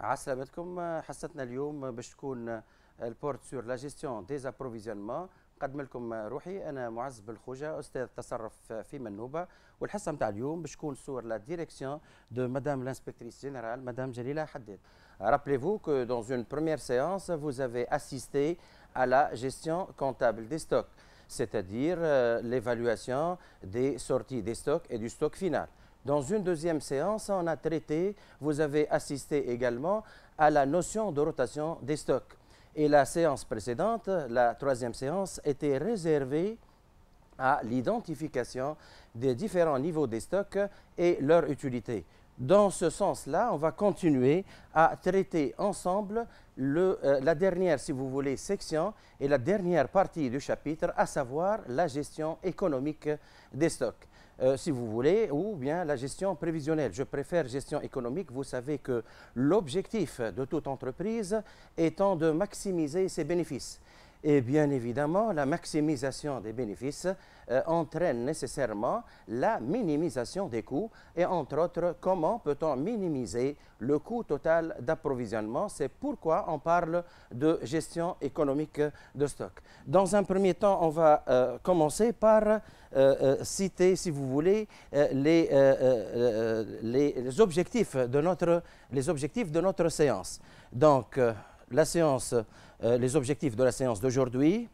عسلامتكم حصتنا اليوم باش تكون البورت سور لا ديزابروفيزيونمون نقدم لكم روحي انا معز استاذ Rappelez-vous que dans une première séance, vous avez assisté à la gestion comptable des stocks, c'est-à-dire euh, l'évaluation des sorties des stocks et du stock final. Dans une deuxième séance, on a traité, vous avez assisté également à la notion de rotation des stocks. Et la séance précédente, la troisième séance, était réservée à l'identification des différents niveaux des stocks et leur utilité. Dans ce sens-là, on va continuer à traiter ensemble euh, la dernière, si vous voulez, section et la dernière partie du chapitre, à savoir la gestion économique des stocks. Euh, si vous voulez, ou bien la gestion prévisionnelle. Je préfère gestion économique. Vous savez que l'objectif de toute entreprise étant de maximiser ses bénéfices. Et bien évidemment, la maximisation des bénéfices euh, entraîne nécessairement la minimisation des coûts et entre autres, comment peut-on minimiser le coût total d'approvisionnement C'est pourquoi on parle de gestion économique de stock. Dans un premier temps, on va euh, commencer par euh, citer, si vous voulez, les, les, objectifs de notre, les objectifs de notre séance. Donc, euh, les objectifs de la séance d'aujourd'hui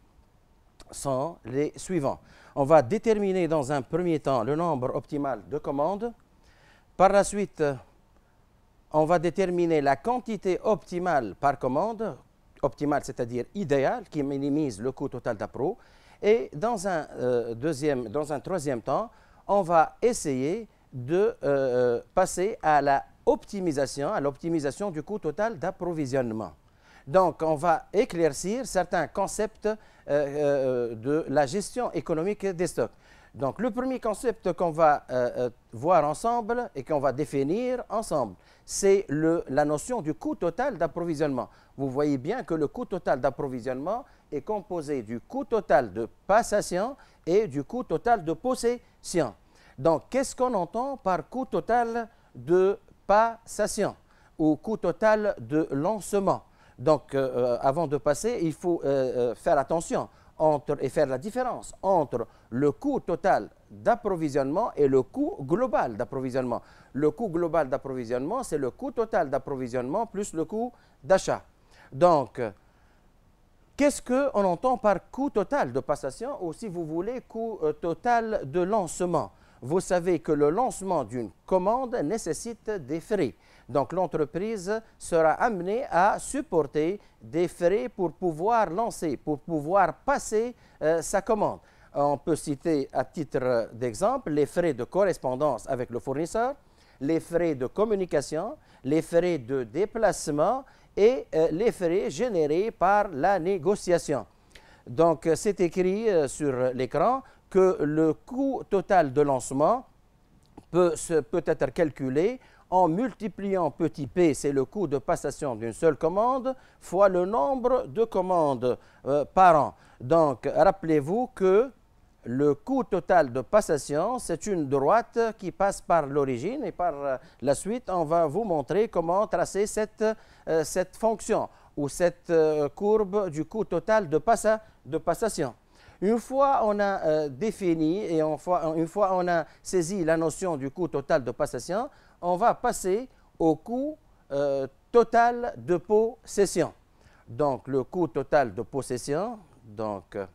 sont les suivants. On va déterminer dans un premier temps le nombre optimal de commandes. Par la suite, on va déterminer la quantité optimale par commande, optimale c'est-à-dire idéale, qui minimise le coût total d'appro. Et dans un, euh, deuxième, dans un troisième temps, on va essayer de euh, passer à à l'optimisation du coût total d'approvisionnement. Donc, on va éclaircir certains concepts euh, euh, de la gestion économique des stocks. Donc, le premier concept qu'on va euh, voir ensemble et qu'on va définir ensemble, c'est la notion du coût total d'approvisionnement. Vous voyez bien que le coût total d'approvisionnement est composé du coût total de passation et du coût total de possession. Donc, qu'est-ce qu'on entend par coût total de passation ou coût total de lancement donc, euh, euh, avant de passer, il faut euh, faire attention et faire la différence entre le coût total d'approvisionnement et le coût global d'approvisionnement. Le coût global d'approvisionnement, c'est le coût total d'approvisionnement plus le coût d'achat. Donc, Qu'est-ce qu'on entend par coût total de passation ou si vous voulez coût total de lancement vous savez que le lancement d'une commande nécessite des frais. Donc l'entreprise sera amenée à supporter des frais pour pouvoir lancer, pour pouvoir passer euh, sa commande. On peut citer à titre d'exemple les frais de correspondance avec le fournisseur, les frais de communication, les frais de déplacement et euh, les frais générés par la négociation. Donc euh, c'est écrit sur l'écran que le coût total de lancement peut, peut être calculé en multipliant petit p, c'est le coût de passation d'une seule commande, fois le nombre de commandes euh, par an. Donc, rappelez-vous que le coût total de passation, c'est une droite qui passe par l'origine et par euh, la suite, on va vous montrer comment tracer cette, euh, cette fonction ou cette courbe du coût total de, de passation. Une fois on a euh, défini et une fois on a saisi la notion du coût total de possession, on va passer au coût euh, total de possession. Donc le coût total de possession, donc euh,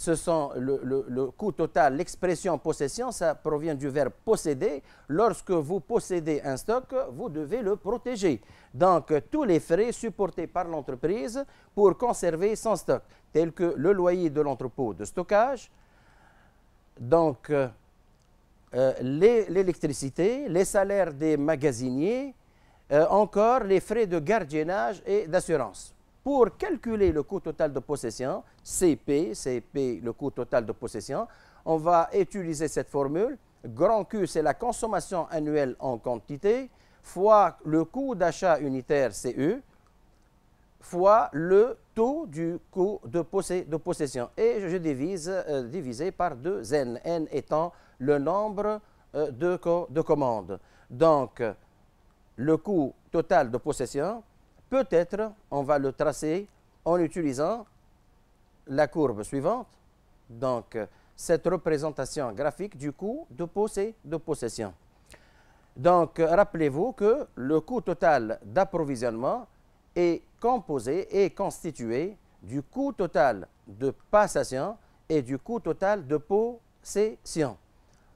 ce sont le, coût total, l'expression possession, ça provient du verbe posséder. Lorsque vous possédez un stock, vous devez le protéger. Donc, tous les frais supportés par l'entreprise pour conserver son stock, tels que le loyer de l'entrepôt de stockage, donc euh, l'électricité, les, salaires des magasiniers, euh, encore les frais de gardiennage et d'assurance pour calculer le coût total de possession, CP, CP, le coût total de possession, on va utiliser cette formule. Grand Q, c'est la consommation annuelle en quantité, fois le coût d'achat unitaire (CU), fois le taux du coût de, possession. Et je divise euh, par 2n, n étant le nombre euh, de commandes. Donc, le coût total de possession Peut-être on va le tracer en utilisant la courbe suivante, donc cette représentation graphique du coût de, possé de possession. Donc, rappelez-vous que le coût total d'approvisionnement est composé et constitué du coût total de passation et du coût total de possession.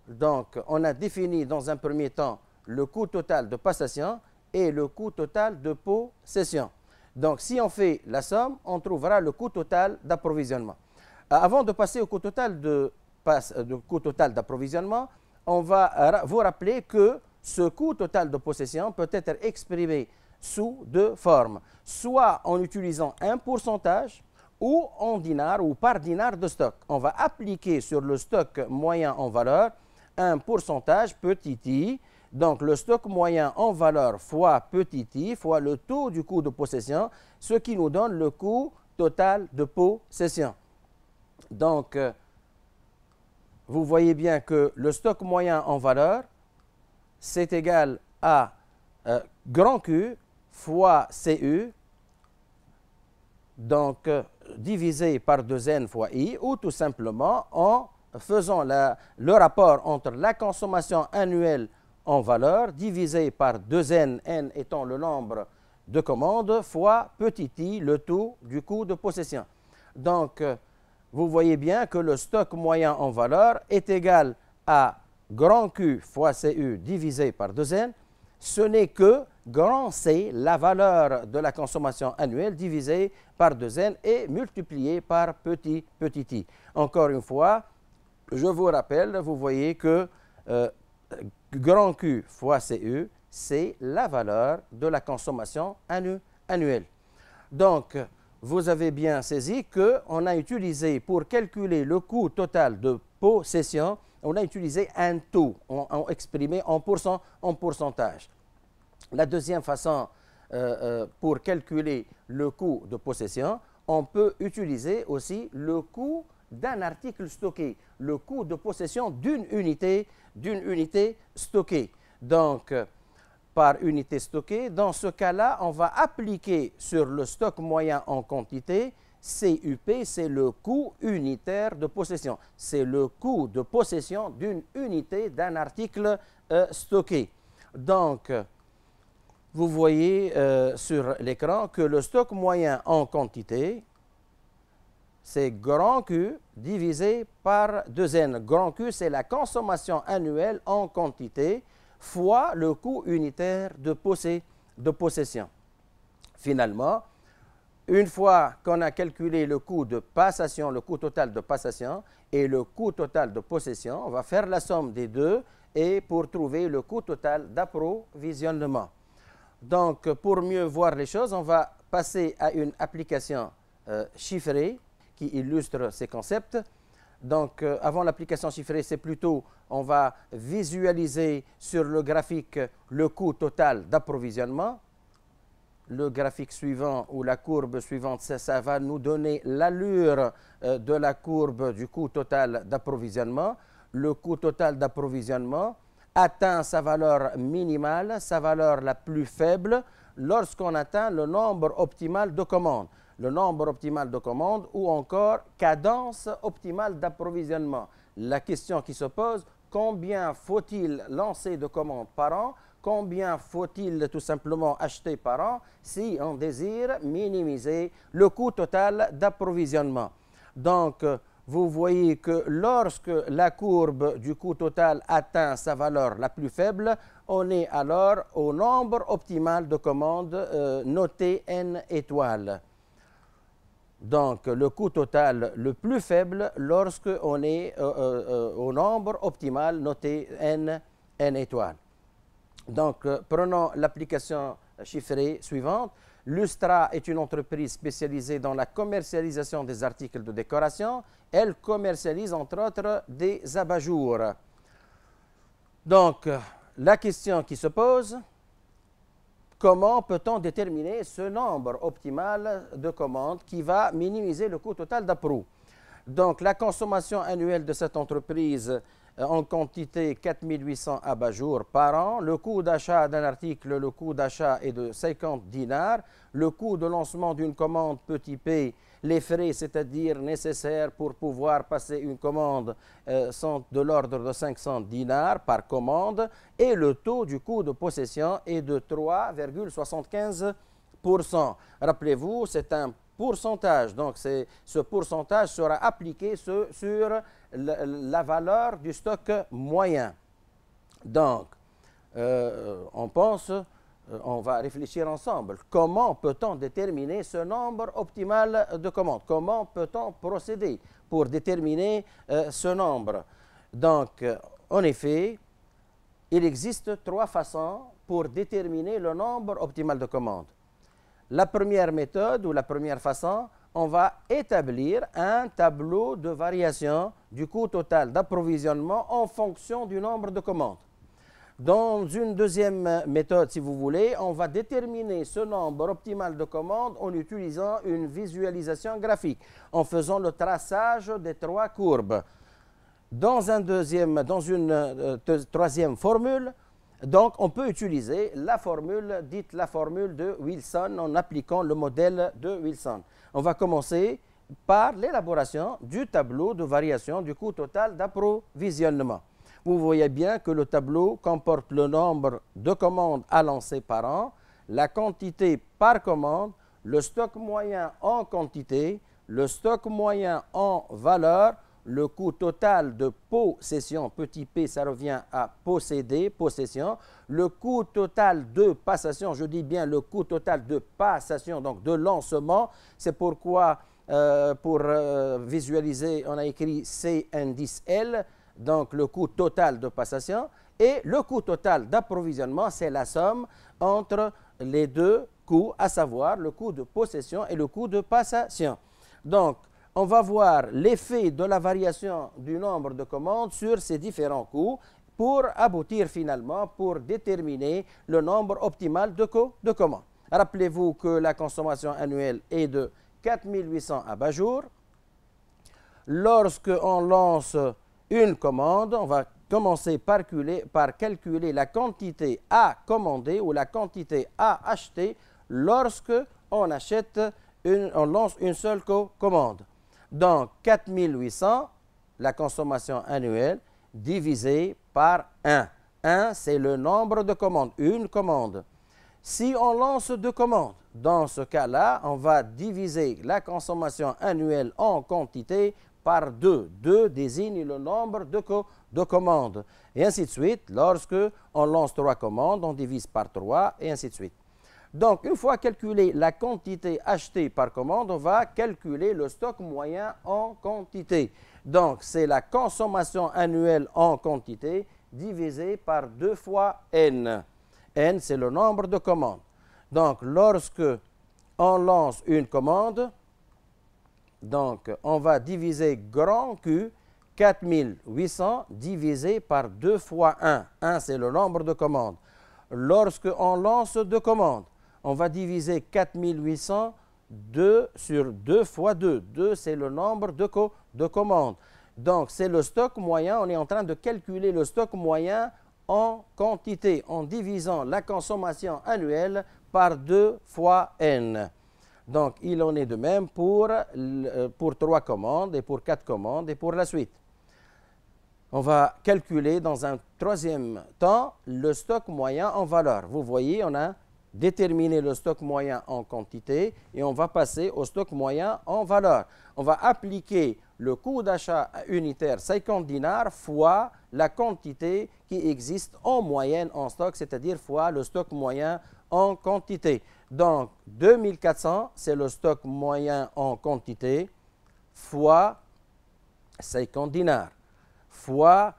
Donc, on a défini dans un premier temps le coût total de passation et le coût total de possession. Donc, si on fait la somme, on trouvera le coût total d'approvisionnement. Euh, avant de passer au coût total de euh, coût total d'approvisionnement, on va vous rappeler que ce coût total de possession peut être exprimé sous deux formes, soit en utilisant un pourcentage ou en dinar ou par dinar de stock. On va appliquer sur le stock moyen en valeur un pourcentage petit i donc le stock moyen en valeur fois petit i fois le taux du coût de possession, ce qui nous donne le coût total de possession. Donc, euh, vous voyez bien que le stock moyen en valeur, c'est égal à euh, grand Q fois CU, donc euh, divisé par 2N fois I, ou tout simplement en faisant le rapport entre la consommation annuelle en valeur divisé par 2n, n étant le nombre de commandes, fois petit i, le tout du coût de possession. Donc, vous voyez bien que le stock moyen en valeur est égal à grand Q fois CU divisé par 2n. Ce n'est que grand C, la valeur de la consommation annuelle divisé par 2n et multiplié par petit petit i. Encore une fois, je vous rappelle, vous voyez que euh, grand Q fois CE, c'est la valeur de la consommation annuelle. Donc, vous avez bien saisi qu'on a utilisé, pour calculer le coût total de possession, on a utilisé un taux, on, exprimé en, pourcentage. La deuxième façon euh, euh, pour calculer le coût de possession, on peut utiliser aussi le coût d'un article stocké, le coût de possession d'une unité, d'une unité stockée. Donc, euh, par unité stockée, dans ce cas-là, on va appliquer sur le stock moyen en quantité CUP, c'est le coût unitaire de possession. C'est le coût de possession d'une unité d'un article euh, stocké. Donc, euh, vous voyez sur l'écran que le stock moyen en quantité, c'est grand Q divisé par 2N. Grand Q, c'est la consommation annuelle en quantité fois le coût unitaire de, de possession. Finalement, une fois qu'on a calculé le coût de passation, le coût total de passation et le coût total de possession, on va faire la somme des deux et pour trouver le coût total d'approvisionnement. Donc, pour mieux voir les choses, on va passer à une application euh, chiffrée qui illustre ces concepts. Donc, euh, avant l'application chiffrée, c'est plutôt, on va visualiser sur le graphique le coût total d'approvisionnement. Le graphique suivant ou la courbe suivante, ça, va nous donner l'allure euh, de la courbe du coût total d'approvisionnement. Le coût total d'approvisionnement atteint sa valeur minimale, sa valeur la plus faible, lorsqu'on atteint le nombre optimal de commandes le nombre optimal de commandes ou encore cadence optimale d'approvisionnement. La question qui se pose, combien faut-il lancer de commandes par an Combien faut-il tout simplement acheter par an si on désire minimiser le coût total d'approvisionnement Donc, vous voyez que lorsque la courbe du coût total atteint sa valeur la plus faible, on est alors au nombre optimal de commandes noté euh, notées N étoiles. Donc, le coût total le plus faible lorsque on est euh, euh, euh, au nombre optimal noté n, n étoiles. Donc, prenons l'application chiffrée suivante. Lustra est une entreprise spécialisée dans la commercialisation des articles de décoration. Elle commercialise entre autres des abat-jours. Donc, la question qui se pose, Comment peut-on déterminer ce nombre optimal de commandes qui va minimiser le coût total d'appro. Donc, la consommation annuelle de cette entreprise euh, en quantité 4800 abat-jour par an. Le coût d'achat d'un article, le coût d'achat est de 50 dinars. Le coût de lancement d'une commande petit p les frais, c'est-à-dire nécessaires pour pouvoir passer une commande, euh, sont de l'ordre de 500 dinars par commande et le taux du coût de possession est de 3,75%. Rappelez-vous, c'est un pourcentage. Donc, ce pourcentage sera appliqué sur, la, valeur du stock moyen. Donc, euh, on pense euh, on va réfléchir ensemble. Comment peut-on déterminer ce nombre optimal de commandes Comment peut-on procéder pour déterminer euh, ce nombre Donc, euh, en effet, il existe trois façons pour déterminer le nombre optimal de commandes. La première méthode ou la première façon, on va établir un tableau de variation du coût total d'approvisionnement en fonction du nombre de commandes. Dans une deuxième méthode, si vous voulez, on va déterminer ce nombre optimal de commandes en utilisant une visualisation graphique, en faisant le traçage des trois courbes. Dans, un une euh, troisième formule, donc on peut utiliser la formule, dite la formule de Wilson, en appliquant le modèle de Wilson. On va commencer par l'élaboration du tableau de variation du coût total d'approvisionnement vous voyez bien que le tableau comporte le nombre de commandes à lancer par an, la quantité par commande, le stock moyen en quantité, le stock moyen en valeur, le coût total de possession, petit p, ça revient à posséder, possession, le coût total de passation, je dis bien le coût total de passation, donc de lancement, c'est pourquoi euh, pour euh, visualiser, on a écrit C indice L, donc le coût total de passation, et le coût total d'approvisionnement, c'est la somme entre les deux coûts, à savoir le coût de possession et le coût de passation. Donc, on va voir l'effet de la variation du nombre de commandes sur ces différents coûts pour aboutir finalement, pour déterminer le nombre optimal de, de commandes. Rappelez-vous que la consommation annuelle est de 4800 bas jour Lorsque on lance une commande, on va commencer par calculer, la quantité à commander ou la quantité à acheter lorsque on achète on lance une seule commande. Donc 4800, la consommation annuelle divisée par 1. 1, c'est le nombre de commandes, une commande. Si on lance deux commandes, dans ce cas-là, on va diviser la consommation annuelle en quantité par 2. 2 désigne le nombre de, commandes. Et ainsi de suite, lorsque on lance 3 commandes, on divise par 3 et ainsi de suite. Donc, une fois calculée la quantité achetée par commande, on va calculer le stock moyen en quantité. Donc, c'est la consommation annuelle en quantité divisée par 2 fois N. N, c'est le nombre de commandes. Donc, lorsque on lance une commande, donc, on va diviser grand Q, 4800 divisé par 2 fois 1. 1, c'est le nombre de commandes. Lorsque on lance deux commandes, on va diviser 4800 2 sur 2 fois 2. 2, c'est le nombre de, de commandes. Donc, c'est le stock moyen. On est en train de calculer le stock moyen en quantité, en divisant la consommation annuelle par 2 fois N. Donc, il en est de même pour, euh, pour trois commandes et pour quatre commandes et pour la suite. On va calculer dans un troisième temps le stock moyen en valeur. Vous voyez, on a déterminé le stock moyen en quantité et on va passer au stock moyen en valeur. On va appliquer le coût d'achat unitaire 50 dinars fois la quantité qui existe en moyenne en stock, c'est-à-dire fois le stock moyen en quantité. Donc, 2400, c'est le stock moyen en quantité, fois 50 dinars, fois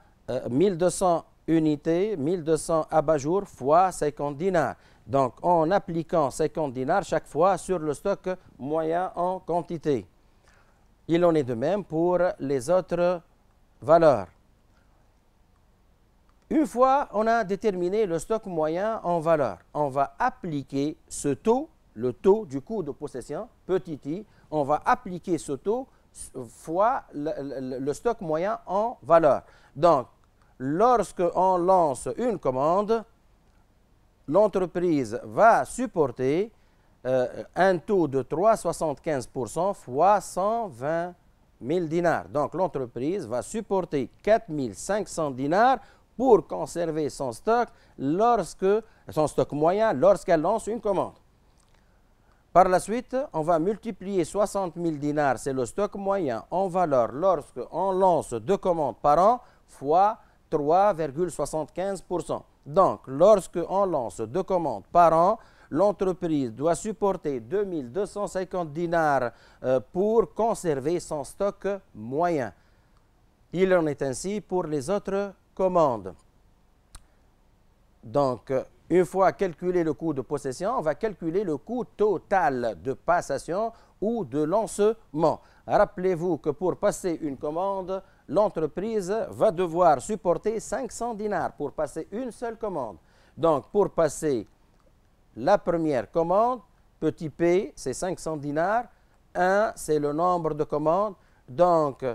1200 euh, unités, 1200 abat-jour, fois 50 dinars. Donc, en appliquant 50 dinars chaque fois sur le stock moyen en quantité. Il en est de même pour les autres valeurs. Une fois on a déterminé le stock moyen en valeur, on va appliquer ce taux, le taux du coût de possession, petit i, on va appliquer ce taux fois le, stock moyen en valeur. Donc, lorsque on lance une commande, l'entreprise va supporter euh, un taux de 3,75% fois 120 000 dinars. Donc l'entreprise va supporter 4 500 dinars pour conserver son stock, lorsque, son stock moyen lorsqu'elle lance une commande. Par la suite, on va multiplier 60 000 dinars, c'est le stock moyen en valeur lorsque on lance deux commandes par an, fois 3,75%. Donc, lorsque on lance deux commandes par an, l'entreprise doit supporter 2250 dinars euh, pour conserver son stock moyen. Il en est ainsi pour les autres commande. Donc, une fois calculé le coût de possession, on va calculer le coût total de passation ou de lancement. Rappelez-vous que pour passer une commande, l'entreprise va devoir supporter 500 dinars pour passer une seule commande. Donc, pour passer la première commande, petit p, c'est 500 dinars. 1, c'est le nombre de commandes. Donc,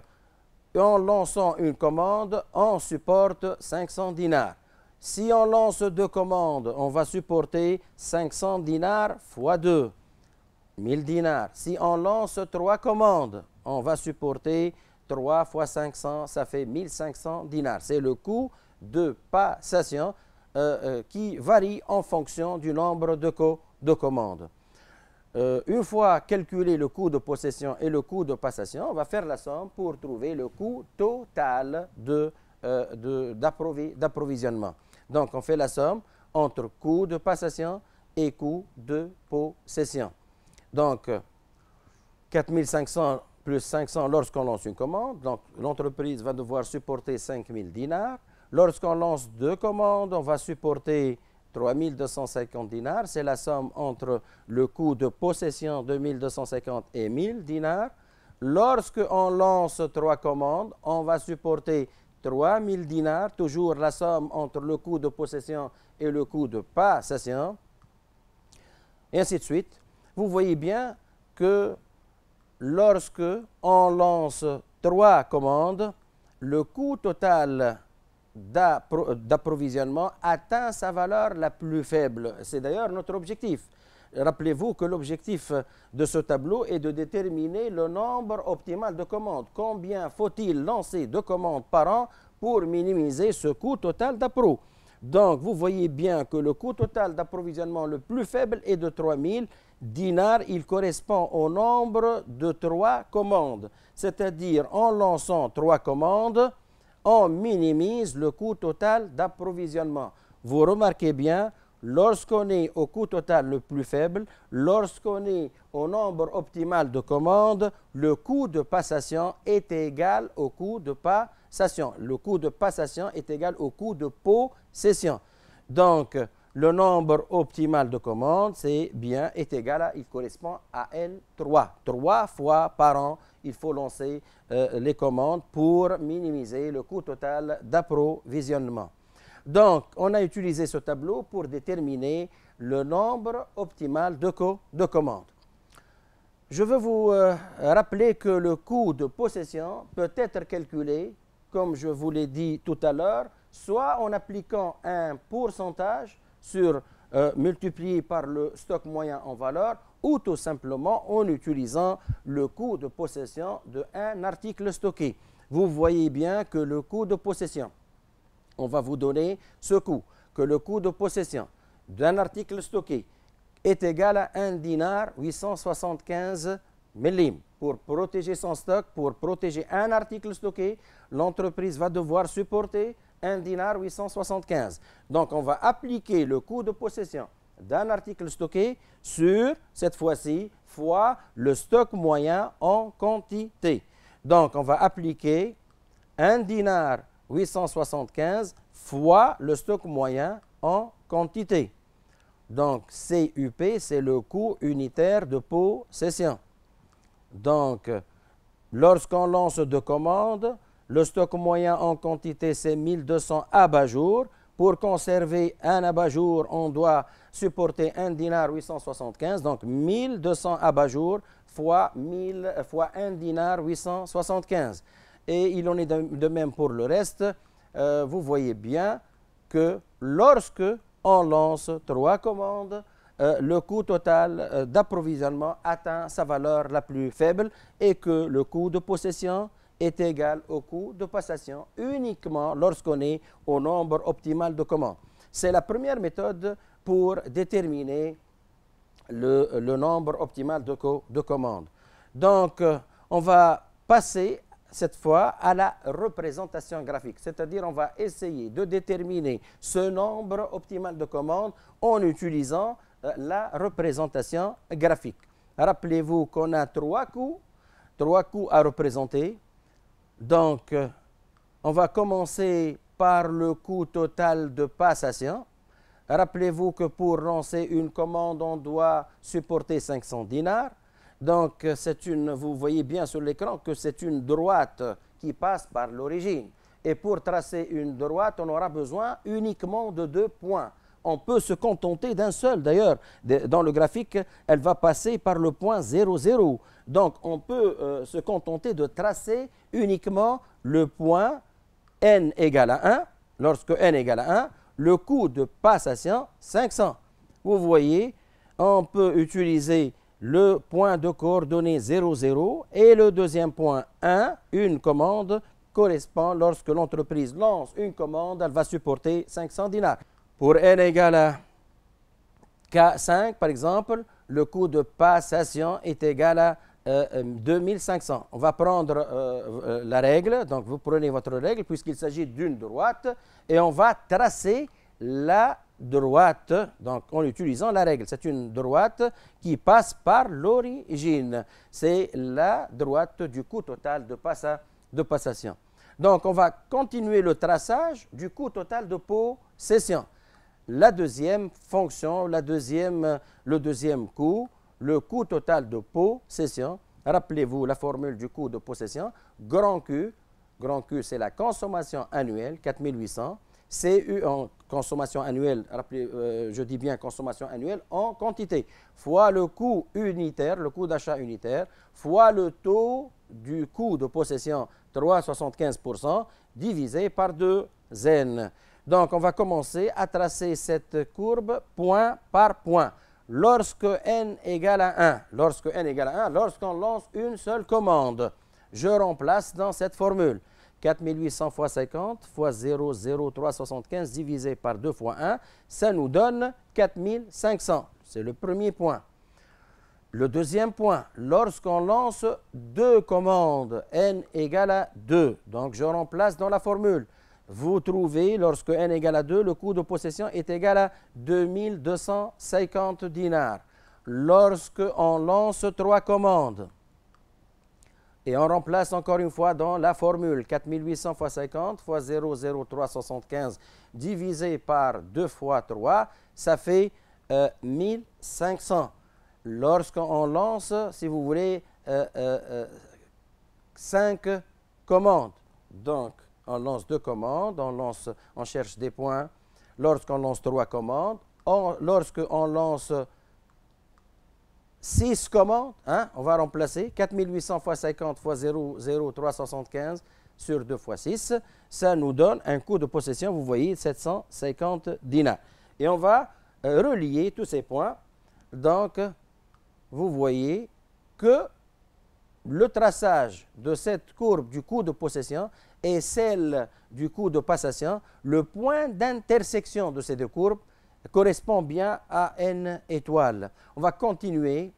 en lançant une commande, on supporte 500 dinars. Si on lance deux commandes, on va supporter 500 dinars fois 2, 1000 dinars. Si on lance trois commandes, on va supporter 3 fois 500, ça fait 1500 dinars. C'est le coût de passation euh, euh, qui varie en fonction du nombre de commandes. Euh, une fois calculé le coût de possession et le coût de passation, on va faire la somme pour trouver le coût total euh, d'approvisionnement. Donc, on fait la somme entre coût de passation et coût de possession. Donc, 4500 plus 500 lorsqu'on lance une commande. Donc, l'entreprise va devoir supporter 5000 dinars. Lorsqu'on lance deux commandes, on va supporter 3250 dinars, c'est la somme entre le coût de possession de 1250 et 1000 dinars. Lorsque on lance trois commandes, on va supporter 3000 dinars, toujours la somme entre le coût de possession et le coût de passation, et ainsi de suite. Vous voyez bien que lorsque on lance trois commandes, le coût total d'approvisionnement atteint sa valeur la plus faible. C'est d'ailleurs notre objectif. Rappelez-vous que l'objectif de ce tableau est de déterminer le nombre optimal de commandes. Combien faut-il lancer de commandes par an pour minimiser ce coût total d'appro Donc, vous voyez bien que le coût total d'approvisionnement le plus faible est de 3 000 dinars. Il correspond au nombre de trois commandes. C'est-à-dire, en lançant trois commandes, on minimise le coût total d'approvisionnement. Vous remarquez bien, lorsqu'on est au coût total le plus faible, lorsqu'on est au nombre optimal de commandes, le coût de passation est égal au coût de passation. Le coût de passation est égal au coût de possession. Donc, le nombre optimal de commandes, c'est bien, est égal à, il correspond à L3. Trois fois par an, il faut lancer euh, les commandes pour minimiser le coût total d'approvisionnement. Donc, on a utilisé ce tableau pour déterminer le nombre optimal de, commandes. Je veux vous euh, rappeler que le coût de possession peut être calculé, comme je vous l'ai dit tout à l'heure, soit en appliquant un pourcentage sur euh, multiplié par le stock moyen en valeur ou tout simplement en utilisant le coût de possession d'un article stocké. Vous voyez bien que le coût de possession, on va vous donner ce coût, que le coût de possession d'un article stocké est égal à un dinar 875 millimes. Pour protéger son stock, pour protéger un article stocké, l'entreprise va devoir supporter 1 dinar 875. Donc on va appliquer le coût de possession d'un article stocké sur, cette fois-ci, fois le stock moyen en quantité. Donc on va appliquer 1 dinar 875 fois le stock moyen en quantité. Donc CUP, c'est le coût unitaire de possession. Donc lorsqu'on lance deux commandes, le stock moyen en quantité, c'est 1200 abat-jour. Pour conserver un abat-jour, on doit supporter 1 dinar 875, donc 1200 abat-jour fois, 1 dinar 875. Et il en est de, même pour le reste. Euh, vous voyez bien que lorsque on lance trois commandes, euh, le coût total euh, d'approvisionnement atteint sa valeur la plus faible et que le coût de possession est égal au coût de passation uniquement lorsqu'on est au nombre optimal de commandes. C'est la première méthode pour déterminer le, nombre optimal de, de commandes. Donc, euh, on va passer cette fois à la représentation graphique, c'est-à-dire on va essayer de déterminer ce nombre optimal de commandes en utilisant euh, la représentation graphique. Rappelez-vous qu'on a trois coûts, trois coûts à représenter, donc, euh, on va commencer par le coût total de passation. Rappelez-vous que pour lancer une commande, on doit supporter 500 dinars. Donc, euh, une, vous voyez bien sur l'écran que c'est une droite qui passe par l'origine. Et pour tracer une droite, on aura besoin uniquement de deux points. On peut se contenter d'un seul. D'ailleurs, dans le graphique, elle va passer par le point 00. Donc on peut euh, se contenter de tracer uniquement le point n égale à 1, lorsque n égale à 1, le coût de passation 500. Vous voyez, on peut utiliser le point de coordonnées 0, 0 et le deuxième point 1, une commande correspond lorsque l'entreprise lance une commande, elle va supporter 500 dinars. Pour n égale à K5, par exemple, le coût de passation est égal à 2500. Euh, euh, on va prendre euh, la règle, donc vous prenez votre règle puisqu'il s'agit d'une droite et on va tracer la droite, donc en utilisant la règle. C'est une droite qui passe par l'origine. C'est la droite du coût total de, de passation. Donc on va continuer le traçage du coût total de possession. La deuxième fonction, le deuxième coût, le coût total de possession. Rappelez-vous la formule du coût de possession. Grand Q, grand Q c'est la consommation annuelle, 4800. CU en consommation annuelle, euh, je dis bien consommation annuelle, en quantité, fois le coût unitaire, le coût d'achat unitaire, fois le taux du coût de possession 3,75%, divisé par 2 n. Donc, on va commencer à tracer cette courbe point par point lorsque n égale à 1, lorsque n à 1, lorsqu'on lance une seule commande, je remplace dans cette formule 4800 fois 50 fois 00375 divisé par 2 fois 1, ça nous donne 4500. C'est le premier point. Le deuxième point, lorsqu'on lance deux commandes, n égale à 2, donc je remplace dans la formule vous trouvez, lorsque n égale à 2, le coût de possession est égal à 2250 dinars. Lorsque on lance trois commandes, et on remplace encore une fois dans la formule 4800 x 50 x 00375 divisé par 2 fois 3, ça fait 1500. Euh, Lorsqu'on lance, si vous voulez, 5 euh, euh, commandes. Donc, on lance deux commandes, on, cherche des points lorsqu'on lance trois commandes, lorsqu'on lance six commandes, hein, on va remplacer 4800 x 50 x 0, 0, 375 sur 2 x 6, ça nous donne un coût de possession, vous voyez, 750 dinars. Et on va euh, relier tous ces points. Donc, vous voyez que le traçage de cette courbe du coût de possession et celle du coût de passation, le point d'intersection de ces deux courbes correspond bien à n étoiles. On va continuer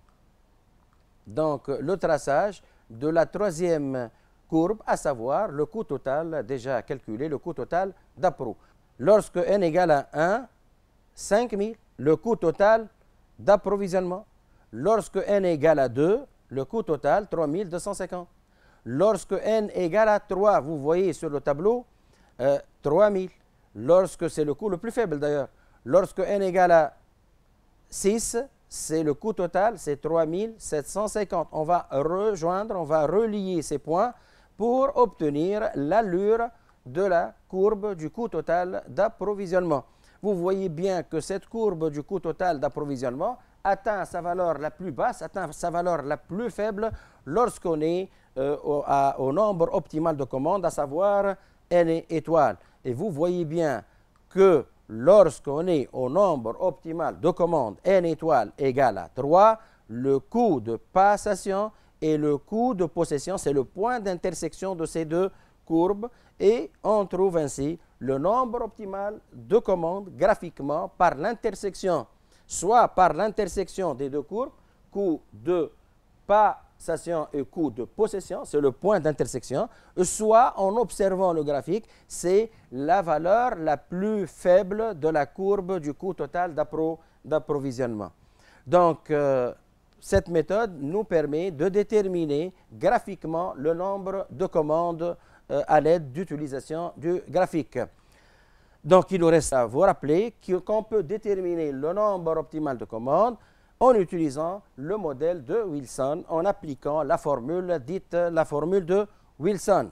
donc le traçage de la troisième courbe, à savoir le coût total déjà calculé, le coût total d'appro. Lorsque n égale à 1, 5000, le coût total d'approvisionnement. Lorsque n égale à 2, le coût total 3250. Lorsque n égale à 3, vous voyez sur le tableau 3000. Euh, Lorsque c'est le coût le plus faible d'ailleurs. Lorsque n égale à 6, c'est le coût total, c'est 3750. On va rejoindre, on va relier ces points pour obtenir l'allure de la courbe du coût total d'approvisionnement. Vous voyez bien que cette courbe du coût total d'approvisionnement atteint sa valeur la plus basse, atteint sa valeur la plus faible lorsqu'on est euh, au, au, nombre optimal de commandes, à savoir N étoiles. Et vous voyez bien que lorsqu'on est au nombre optimal de commandes, N étoiles égale à 3, le coût de passation et le coût de possession, c'est le point d'intersection de ces deux courbes et on trouve ainsi le nombre optimal de commandes graphiquement par l'intersection, soit par l'intersection des deux courbes, coût de pas et coût de possession, c'est le point d'intersection, soit en observant le graphique, c'est la valeur la plus faible de la courbe du coût total d'approvisionnement. Donc, euh, cette méthode nous permet de déterminer graphiquement le nombre de commandes euh, à l'aide d'utilisation du graphique. Donc, il nous reste à vous rappeler qu'on peut déterminer le nombre optimal de commandes en utilisant le modèle de Wilson, en appliquant la formule dite la formule de Wilson.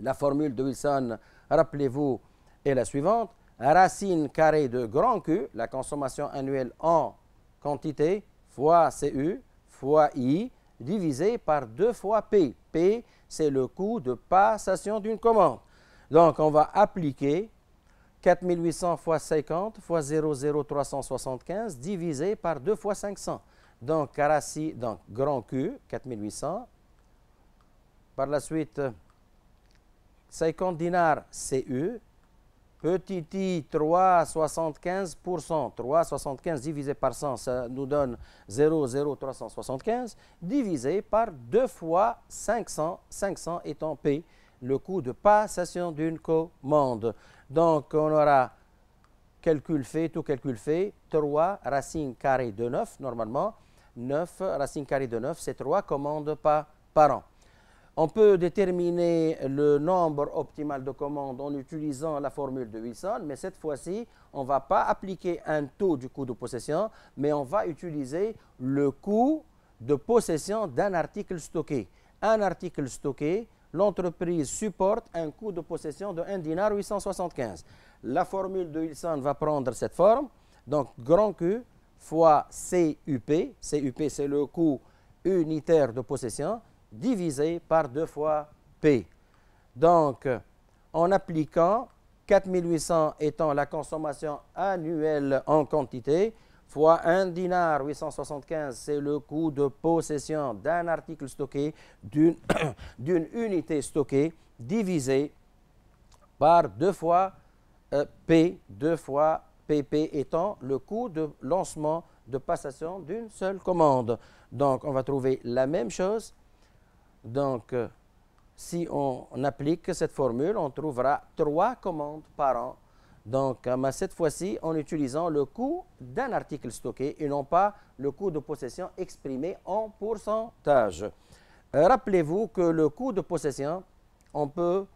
La formule de Wilson, rappelez-vous, est la suivante. Racine carrée de grand Q, la consommation annuelle en quantité, fois CU, fois I, divisé par 2 fois P. P, c'est le coût de passation d'une commande. Donc, on va appliquer 4800 fois 50 fois 00375 divisé par 2 fois 500. Donc, donc grand Q, 4800. Par la suite, 50 dinars CU. Petit i, 3,75%. 3,75 divisé par 100, ça nous donne 0,0375. Divisé par 2 fois 500, 500 étant P, le coût de passation d'une commande. Donc, on aura calcul fait, tout calcul fait, 3 racine carrée de 9, normalement. 9, racine carrée de 9, c'est 3 commandes par, par an. On peut déterminer le nombre optimal de commandes en utilisant la formule de Wilson, mais cette fois-ci, on ne va pas appliquer un taux du coût de possession, mais on va utiliser le coût de possession d'un article stocké. Un article stocké, l'entreprise supporte un coût de possession de 1 dinar 875. La formule de Wilson va prendre cette forme. Donc, grand Q fois CUP, CUP c'est le coût unitaire de possession, divisé par 2 fois P. Donc, en appliquant 4800 étant la consommation annuelle en quantité, fois un dinar 875, c'est le coût de possession d'un article stocké, d'une unité stockée, divisé par deux fois euh, P, deux fois PP étant le coût de lancement de passation d'une seule commande. Donc, on va trouver la même chose. Donc, euh, si on applique cette formule, on trouvera trois commandes par an donc, euh, cette fois-ci, en utilisant le coût d'un article stocké et non pas le coût de possession exprimé en pourcentage. Euh, rappelez-vous que le coût de possession, on peut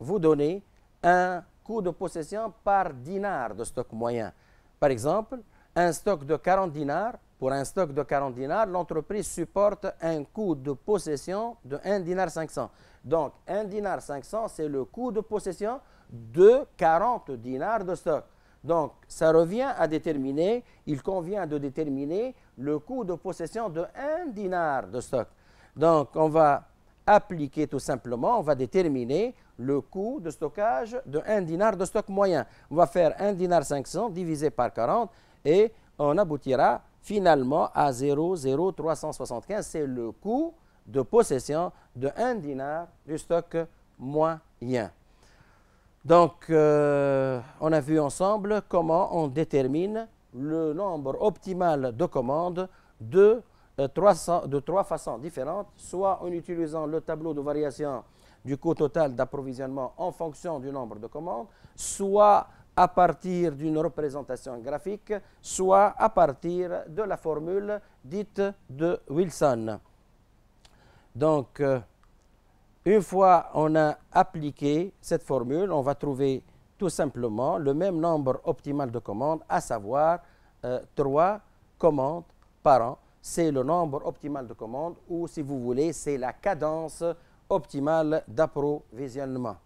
vous donner un coût de possession par dinar de stock moyen. Par exemple, un stock de 40 dinars, pour un stock de 40 dinars, l'entreprise supporte un coût de possession de 1 dinar 500. Donc, 1 dinar 500, c'est le coût de possession de 40 dinars de stock. Donc, ça revient à déterminer, il convient de déterminer le coût de possession de 1 dinar de stock. Donc, on va appliquer tout simplement, on va déterminer le coût de stockage de 1 dinar de stock moyen. On va faire 1 dinar 500 divisé par 40 et on aboutira finalement à 0,0375. C'est le coût de possession de 1 dinar du stock moyen. Donc, euh, on a vu ensemble comment on détermine le nombre optimal de commandes euh, de, trois façons différentes, soit en utilisant le tableau de variation du coût total d'approvisionnement en fonction du nombre de commandes, soit à partir d'une représentation graphique, soit à partir de la formule dite de Wilson. Donc, euh, une fois on a appliqué cette formule, on va trouver tout simplement le même nombre optimal de commandes, à savoir euh, 3 commandes par an. C'est le nombre optimal de commandes ou, si vous voulez, c'est la cadence optimale d'approvisionnement.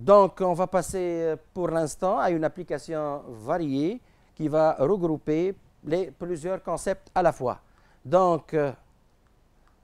Donc, on va passer euh, pour l'instant à une application variée qui va regrouper les plusieurs concepts à la fois. Donc, euh,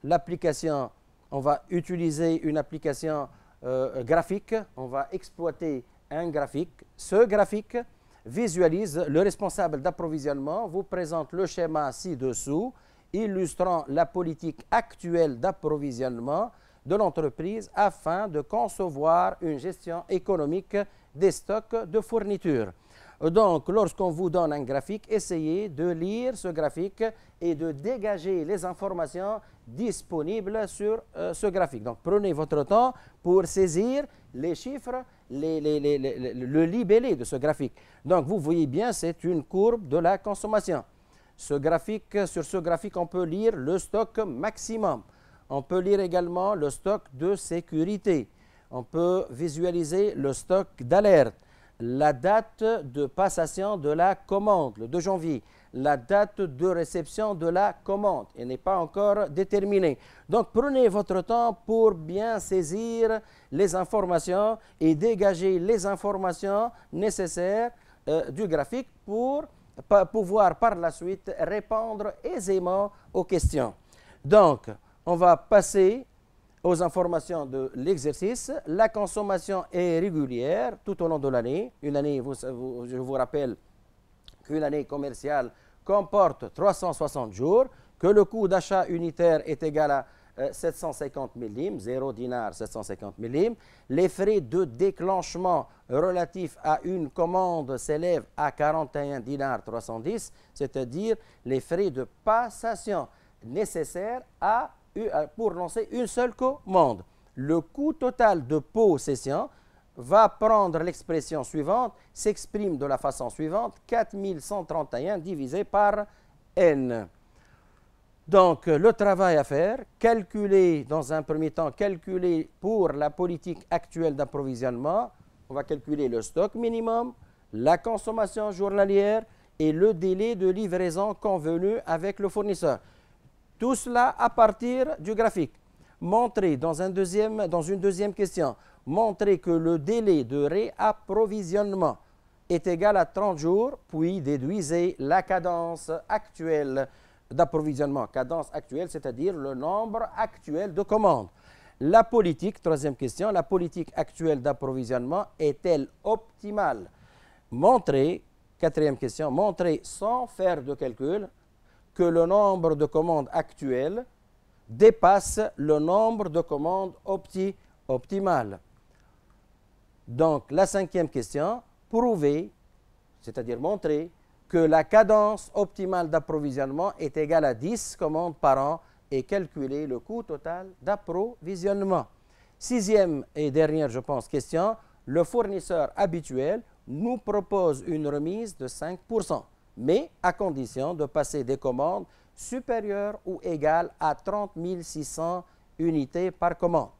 l'application on va utiliser une application euh, graphique, on va exploiter un graphique. Ce graphique visualise le responsable d'approvisionnement, vous présente le schéma ci-dessous, illustrant la politique actuelle d'approvisionnement de l'entreprise afin de concevoir une gestion économique des stocks de fournitures. Donc, lorsqu'on vous donne un graphique, essayez de lire ce graphique et de dégager les informations disponibles sur euh, ce graphique. Donc, prenez votre temps pour saisir les chiffres, le libellé de ce graphique. Donc, vous voyez bien, c'est une courbe de la consommation. Ce graphique, sur ce graphique, on peut lire le stock maximum. On peut lire également le stock de sécurité. On peut visualiser le stock d'alerte la date de passation de la commande, le 2 janvier. La date de réception de la commande, elle n'est pas encore déterminée. Donc prenez votre temps pour bien saisir les informations et dégager les informations nécessaires euh, du graphique pour pouvoir par la suite répondre aisément aux questions. Donc, on va passer aux informations de l'exercice. La consommation est régulière tout au long de l'année. Une année, je vous rappelle qu'une année commerciale comporte 360 jours, que le coût d'achat unitaire est égal à 750 euh, millimes, 0 dinar 750 millimes. Les frais de déclenchement relatifs à une commande s'élèvent à 41 dinars 310, c'est-à-dire les frais de passation nécessaires à pour lancer une seule commande. Le coût total de possession va prendre l'expression suivante, s'exprime de la façon suivante, 4131 divisé par N. Donc, le travail à faire, calculer dans un premier temps, calculer pour la politique actuelle d'approvisionnement, on va calculer le stock minimum, la consommation journalière et le délai de livraison convenu avec le fournisseur. Tout cela à partir du graphique. Montrez dans, une deuxième question, Montrez que le délai de réapprovisionnement est égal à 30 jours, puis déduisez la cadence actuelle d'approvisionnement. Cadence actuelle, c'est-à-dire le nombre actuel de commandes. La politique, troisième question, la politique actuelle d'approvisionnement est-elle optimale Montrer, quatrième question, montrer sans faire de calcul que le nombre de commandes actuelles dépasse le nombre de commandes optimales. Donc, la cinquième question, prouver, c'est-à-dire montrer, que la cadence optimale d'approvisionnement est égale à 10 commandes par an et calculer le coût total d'approvisionnement. Sixième et dernière, je pense, question, le fournisseur habituel nous propose une remise de 5 mais à condition de passer des commandes supérieures ou égales à 30 600 unités par commande.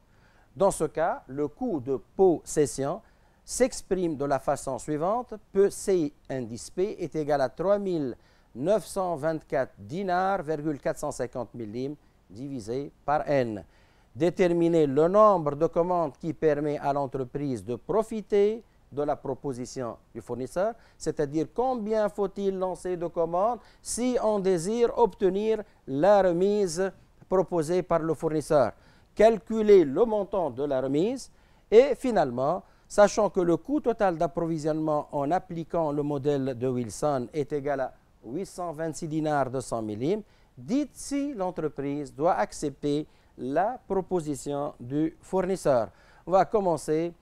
Dans ce cas, le coût de possession s'exprime de la façon suivante. P indice est égal à 3 924 dinars, 450 divisé par N. Déterminer le nombre de commandes qui permet à l'entreprise de profiter de la proposition du fournisseur, c'est-à-dire combien faut-il lancer de commandes si on désire obtenir la remise proposée par le fournisseur. Calculez le montant de la remise et finalement, sachant que le coût total d'approvisionnement en appliquant le modèle de Wilson est égal à 826 dinars de 100 millimes, dites si l'entreprise doit accepter la proposition du fournisseur. On va commencer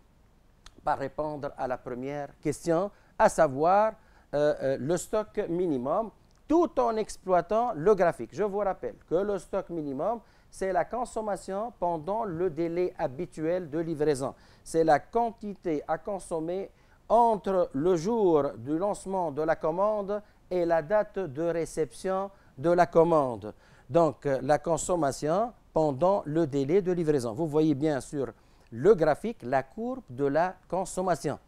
répondre à la première question, à savoir euh, euh, le stock minimum, tout en exploitant le graphique. Je vous rappelle que le stock minimum, c'est la consommation pendant le délai habituel de livraison. C'est la quantité à consommer entre le jour du lancement de la commande et la date de réception de la commande. Donc, euh, la consommation pendant le délai de livraison. Vous voyez bien sûr le graphique, la courbe de la consommation.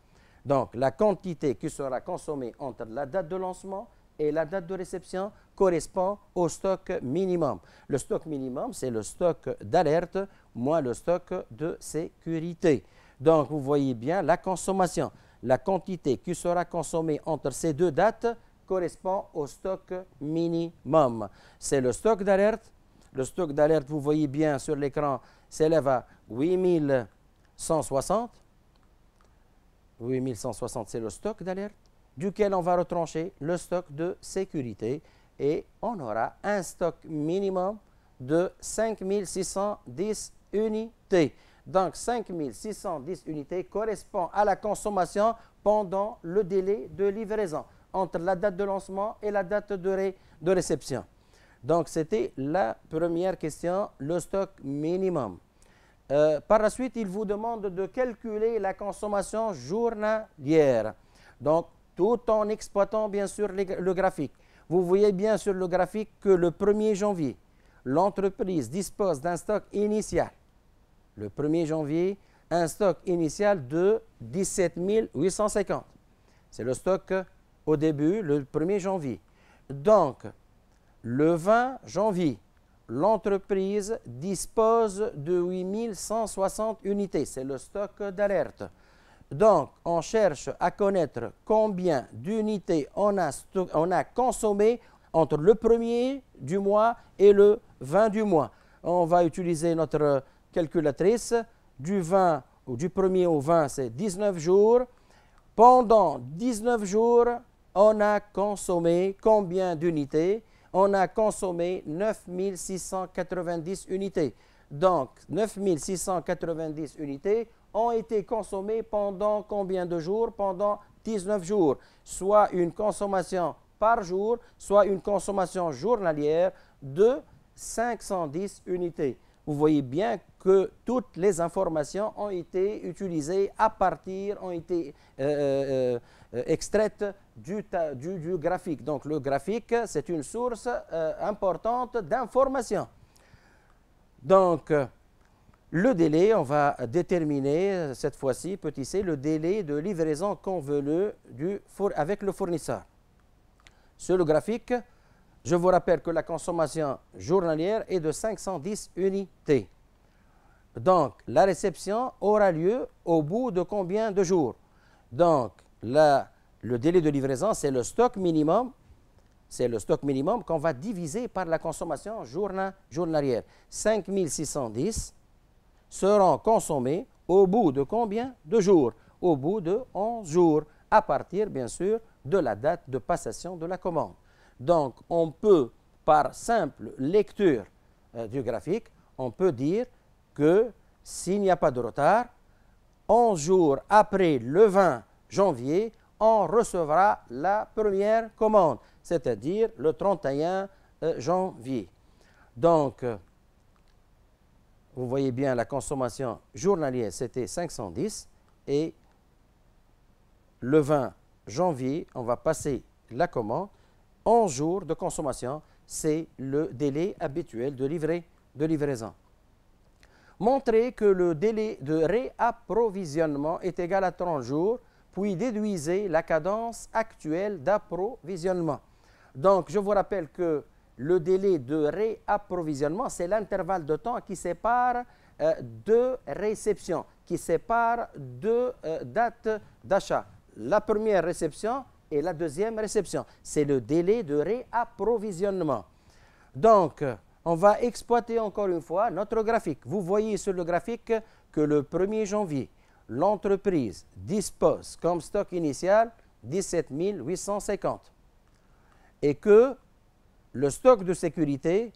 Donc, la quantité qui sera consommée entre la date de lancement et la date de réception correspond au stock minimum. Le stock minimum, c'est le stock d'alerte moins le stock de sécurité. Donc, vous voyez bien la consommation. La quantité qui sera consommée entre ces deux dates correspond au stock minimum. C'est le stock d'alerte. Le stock d'alerte, vous voyez bien sur l'écran, s'élève à 8160. 8160, c'est le stock d'alerte, duquel on va retrancher le stock de sécurité et on aura un stock minimum de 5610 unités. Donc 5610 unités correspond à la consommation pendant le délai de livraison, entre la date de lancement et la date de, de réception. Donc c'était la première question, le stock minimum. Euh, par la suite, il vous demande de calculer la consommation journalière. Donc, tout en exploitant bien sûr le graphique. Vous voyez bien sur le graphique que le 1er janvier, l'entreprise dispose d'un stock initial. Le 1er janvier, un stock initial de 17 850. C'est le stock au début, le 1er janvier. Donc, le 20 janvier, l'entreprise dispose de 8160 unités. C'est le stock d'alerte. Donc, on cherche à connaître combien d'unités on a, on consommé entre le 1er du mois et le 20 du mois. On va utiliser notre calculatrice. Du 20 ou du 1er au 20, c'est 19 jours. Pendant 19 jours, on a consommé combien d'unités on a consommé 9690 unités. Donc, 9690 unités ont été consommées pendant combien de jours Pendant 19 jours, soit une consommation par jour, soit une consommation journalière de 510 unités. Vous voyez bien que toutes les informations ont été utilisées à partir, ont été euh, euh, euh, extraites du, du, du graphique. Donc le graphique, c'est une source euh, importante d'information. Donc euh, le délai, on va déterminer euh, cette fois-ci, petit c, le délai de livraison convenu du avec le fournisseur. Sur le graphique, je vous rappelle que la consommation journalière est de 510 unités. Donc, la réception aura lieu au bout de combien de jours Donc, la le délai de livraison, c'est le stock minimum. C'est le stock minimum qu'on va diviser par la consommation arrière. journalière. 5610 seront consommés au bout de combien de jours Au bout de 11 jours, à partir bien sûr de la date de passation de la commande. Donc on peut, par simple lecture euh, du graphique, on peut dire que s'il n'y a pas de retard, 11 jours après le 20 janvier, on recevra la première commande, c'est-à-dire le 31 euh, janvier. Donc, euh, vous voyez bien la consommation journalière, c'était 510. Et le 20 janvier, on va passer la commande. 11 jours de consommation, c'est le délai habituel de, de livraison. Montrer que le délai de réapprovisionnement est égal à 30 jours puis déduisez la cadence actuelle d'approvisionnement. Donc, je vous rappelle que le délai de réapprovisionnement, c'est l'intervalle de temps qui sépare euh, deux réceptions, qui sépare deux euh, dates d'achat. La première réception et la deuxième réception. C'est le délai de réapprovisionnement. Donc, on va exploiter encore une fois notre graphique. Vous voyez sur le graphique que le 1er janvier, l'entreprise dispose comme stock initial 17 850 et que le stock de sécurité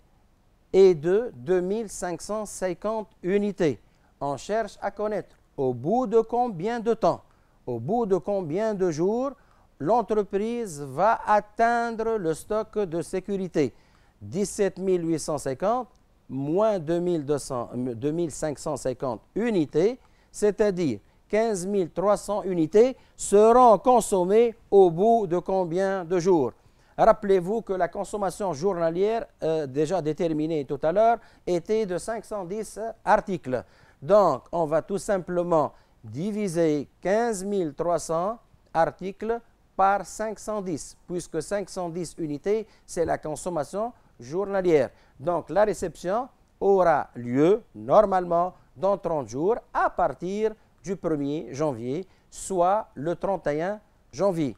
est de 2550 unités. On cherche à connaître au bout de combien de temps, au bout de combien de jours, l'entreprise va atteindre le stock de sécurité. 17 850 moins 2550 euh, unités, c'est-à-dire 15 300 unités, seront consommées au bout de combien de jours Rappelez-vous que la consommation journalière, euh, déjà déterminée tout à l'heure, était de 510 articles. Donc, on va tout simplement diviser 15 300 articles par 510, puisque 510 unités, c'est la consommation journalière. Donc, la réception aura lieu normalement dans 30 jours à partir du 1er janvier, soit le 31 janvier.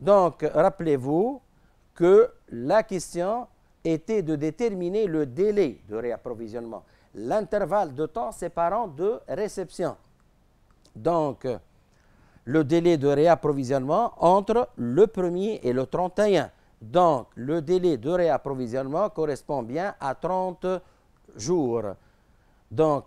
Donc, rappelez-vous que la question était de déterminer le délai de réapprovisionnement, l'intervalle de temps séparant de réception. Donc, le délai de réapprovisionnement entre le 1er et le 31. Donc, le délai de réapprovisionnement correspond bien à 30 jours. Donc,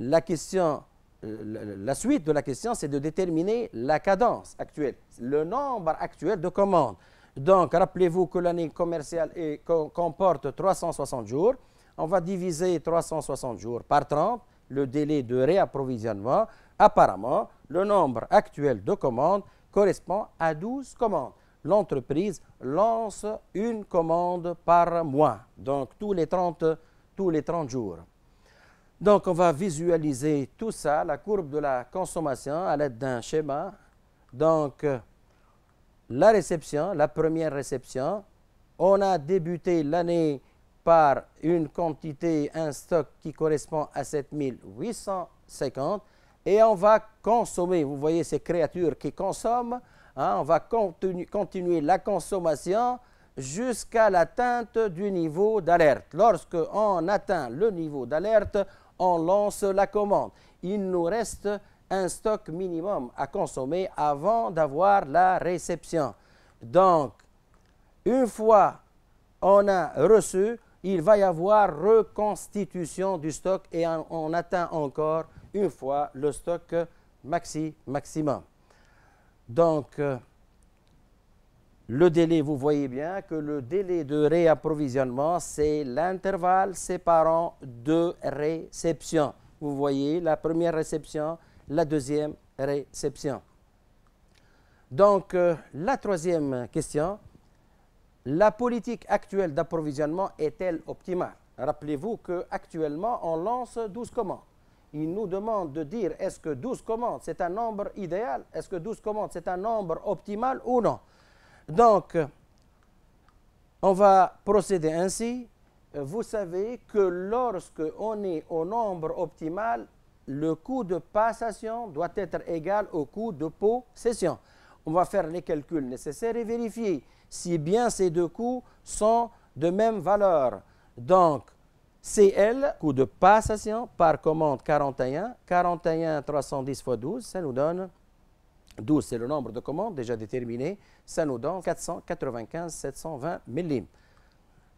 la question, euh, suite de la question, c'est de déterminer la cadence actuelle, le nombre actuel de commandes. Donc, rappelez-vous que l'année commerciale comporte 360 jours. On va diviser 360 jours par 30, le délai de réapprovisionnement. Apparemment, le nombre actuel de commandes correspond à 12 commandes. L'entreprise lance une commande par mois, donc tous les tous les 30 jours. Donc, on va visualiser tout ça, la courbe de la consommation, à l'aide d'un schéma. Donc, la réception, la première réception, on a débuté l'année par une quantité, un stock qui correspond à 7850 et on va consommer, vous voyez ces créatures qui consomment, hein. on va continuer la consommation jusqu'à l'atteinte du niveau d'alerte. Lorsque atteint le niveau d'alerte, on lance la commande. Il nous reste un stock minimum à consommer avant d'avoir la réception. Donc, une fois on a reçu, il va y avoir reconstitution du stock et on, atteint encore une fois le stock maxi maximum. Donc, euh, le délai, vous voyez bien que le délai de réapprovisionnement, c'est l'intervalle séparant deux réceptions. Vous voyez la première réception, la deuxième réception. Donc, euh, la troisième question, la politique actuelle d'approvisionnement est-elle optimale Rappelez-vous qu'actuellement, on lance 12 commandes. Il nous demande de dire, est-ce que 12 commandes, c'est un nombre idéal Est-ce que 12 commandes, c'est un nombre optimal ou non donc, on va procéder ainsi. Vous savez que lorsque on est au nombre optimal, le coût de passation doit être égal au coût de possession. On va faire les calculs nécessaires et vérifier si bien ces deux coûts sont de même valeur. Donc, CL, coût de passation par commande 41, 41 310 fois 12, ça nous donne 12, c'est le nombre de commandes déjà déterminé. donne 495 720 millim.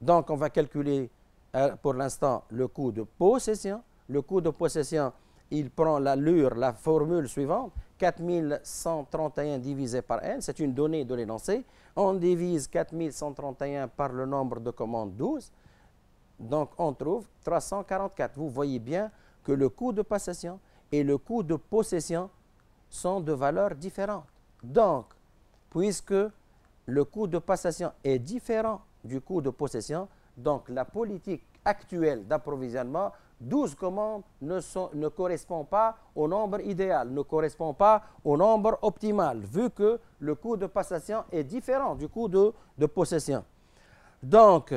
Donc, on va calculer euh, pour l'instant le coût de possession. Le coût de possession, il prend l'allure, la formule suivante. 4131 divisé par n, c'est une donnée de l'énoncé. On divise 4131 par le nombre de commandes 12. Donc, on trouve 344. Vous voyez bien que le coût de possession et le coût de possession sont de valeurs différentes. Donc, puisque le coût de passation est différent du coût de possession, donc la politique actuelle d'approvisionnement, 12 commandes ne, sont, correspond pas au nombre idéal, ne correspond pas au nombre optimal, vu que le coût de passation est différent du coût de, possession. Donc,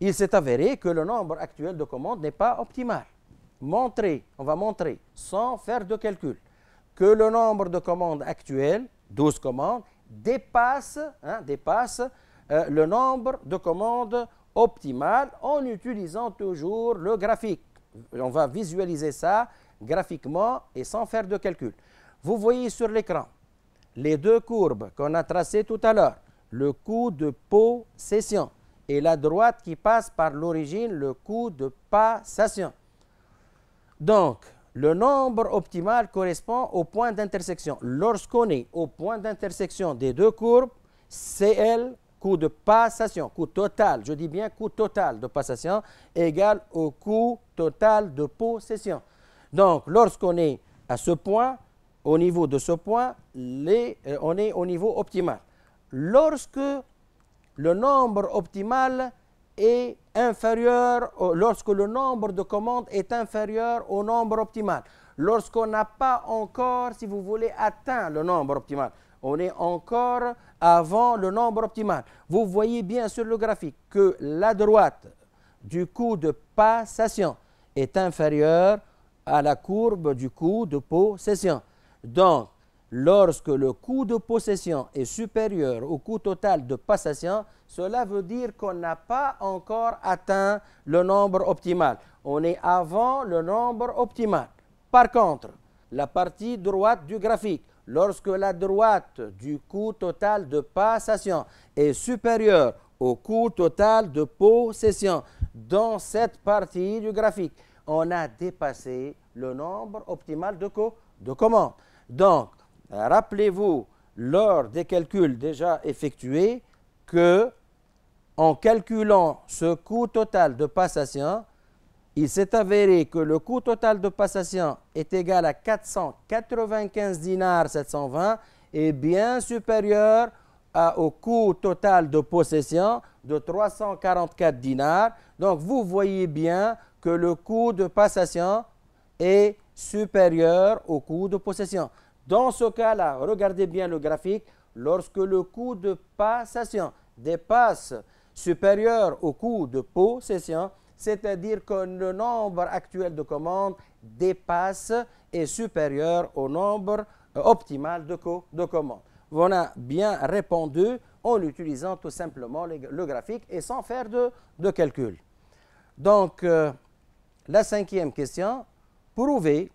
il s'est avéré que le nombre actuel de commandes n'est pas optimal. Montrer, on va montrer, sans faire de calcul, que le nombre de commandes actuelles, 12 commandes, dépasse, hein, dépasse euh, le nombre de commandes optimales en utilisant toujours le graphique. On va visualiser ça graphiquement et sans faire de calcul. Vous voyez sur l'écran les deux courbes qu'on a tracées tout à l'heure, le coût de possession et la droite qui passe par l'origine, le coût de passation. Donc, le nombre optimal correspond au point d'intersection. Lorsqu'on est au point d'intersection des deux courbes, CL, coût de passation, coût total, je dis bien coût total de passation, égale au coût total de possession. Donc, lorsqu'on est à ce point, au niveau de ce point, euh, on est au niveau optimal. Lorsque le nombre optimal est inférieur, lorsque le nombre de commandes est inférieur au nombre optimal, lorsqu'on n'a pas encore, si vous voulez, atteint le nombre optimal, on est encore avant le nombre optimal. Vous voyez bien sur le graphique que la droite du coût de passation est inférieure à la courbe du coût de possession. Donc, Lorsque le coût de possession est supérieur au coût total de passation, cela veut dire qu'on n'a pas encore atteint le nombre optimal. On est avant le nombre optimal. Par contre, la partie droite du graphique, lorsque la droite du coût total de passation est supérieure au coût total de possession, dans cette partie du graphique, on a dépassé le nombre optimal de, co de commandes. Donc, euh, rappelez-vous, lors des calculs déjà effectués, que en calculant ce coût total de passation, il s'est avéré que le coût total de passation est égal à 495 dinars 720 et bien supérieur au coût total de possession de 344 dinars. Donc vous voyez bien que le coût de passation est supérieur au coût de possession. Dans ce cas-là, regardez bien le graphique, lorsque le coût de passation dépasse supérieur au coût de possession, c'est-à-dire que le nombre actuel de commandes dépasse et supérieur au nombre euh, optimal de, co de commandes. On a bien répondu en utilisant tout simplement le graphique et sans faire de, calcul. Donc, euh, la cinquième question, prouver